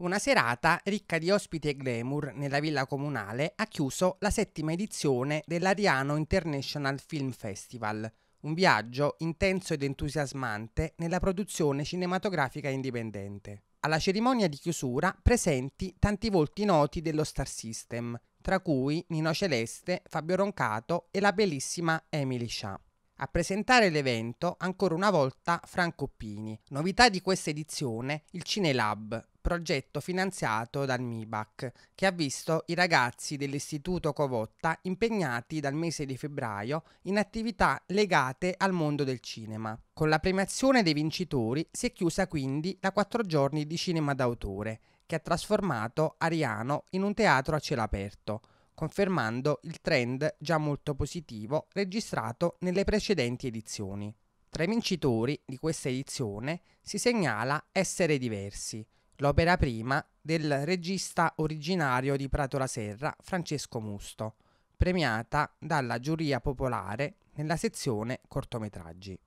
Una serata ricca di ospiti e glamour nella villa comunale ha chiuso la settima edizione dell'Ariano International Film Festival, un viaggio intenso ed entusiasmante nella produzione cinematografica indipendente. Alla cerimonia di chiusura presenti tanti volti noti dello Star System, tra cui Nino Celeste, Fabio Roncato e la bellissima Emily Shah. A presentare l'evento ancora una volta Franco Pini. Novità di questa edizione, il Cinelab, progetto finanziato dal MIBAC, che ha visto i ragazzi dell'Istituto Covotta impegnati dal mese di febbraio in attività legate al mondo del cinema. Con la premiazione dei vincitori si è chiusa quindi la quattro giorni di cinema d'autore, che ha trasformato Ariano in un teatro a cielo aperto, confermando il trend già molto positivo registrato nelle precedenti edizioni. Tra i vincitori di questa edizione si segnala Essere diversi, l'opera prima del regista originario di Prato la Serra, Francesco Musto, premiata dalla giuria popolare nella sezione cortometraggi.